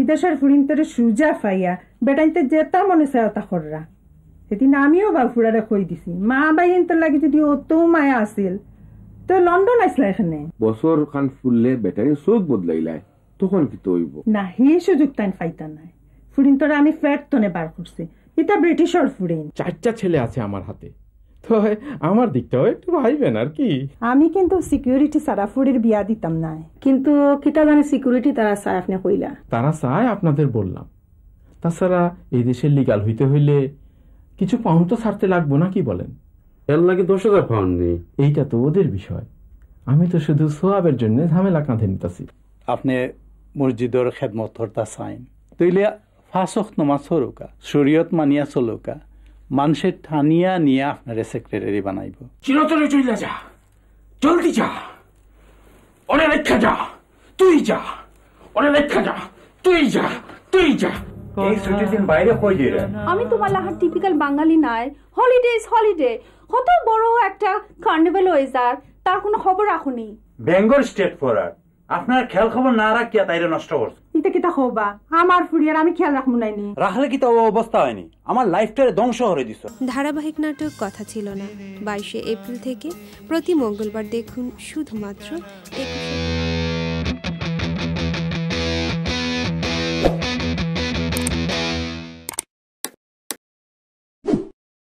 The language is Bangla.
ইদেশের ফুরিন্তরে সুজা ফাইয়া বেটাইতে যেতা মনে সেওতা খররা সেদিন আমিও বা ফুরারে কই দিছি মা বাইন্তর লাগি যদি অত মায়া আছিল তো লন্ডন আসলে এখানে বছর খান ফুললে বেটারি সুখ বদলাইলাই তখন কি তৈব না হে সুযোগ তাই ফাইতা নাই ফুরিন্তরে আমি ফ্যাট তনে বার করছি এটা ব্রিটিশর ফুরিন চারটা ছেলে আছে আমার হাতে আমার দিকটাও একটু ভাইবেন আর কি আমি কিন্তু সিকিউরিটি সারাফুরির বিয়া দিতাম না কিন্তু কিটা জানে সিকিউরিটি তারা চায় আপনি কইলা তারা চায় আপনাদের বললাম তাছাড়া এই দেশের লিগাল হইতে হইলে কিছু পাউন্ড তো ছাড়তে লাগবো না কি বলেন এর লাগে দশ হাজার পাউন্ড নেই এইটা তো ওদের বিষয় আমি তো শুধু সোয়াবের জন্য ঝামেলা কাঁধে নিতাছি আপনি মসজিদের খেদমত হর্তা সাইন তৈলিয়া ফাঁসক নমাজ হরুকা শরীয়ত মানিয়া চলুকা মানুষের ঠানিয়া নিয়ে আপনার সেক্রেটারি বানাইব চিরতরে চইলা যা জলদি যা ওরে রেখা যা তুই যা ওরে রেখা যা তুই যা তুই যা এই ছুটির দিন বাইরে কই যাইরা আমি তোমার লাহার টিপিক্যাল বাঙালি নাই হলিডে ইজ হলিডে কত বড় একটা কার্নিভাল হয়ে যার তার কোনো খবর রাখুনি বেঙ্গল স্টেট ফরার আপনার খেয়াল খবর না রাখিয়া তাইরে নষ্ট এটা কি কিতা খোবা আমার ফুরিয়ার আমি খেয়াল রাখবো নাইনি রাখলে কি তা অবস্থা হয়নি আমার লাইফটারে ধ্বংস হয়ে দিছ ধারাবাহিক নাটক কথা ছিল না বাইশে এপ্রিল থেকে প্রতি মঙ্গলবার দেখুন শুধুমাত্র একুশে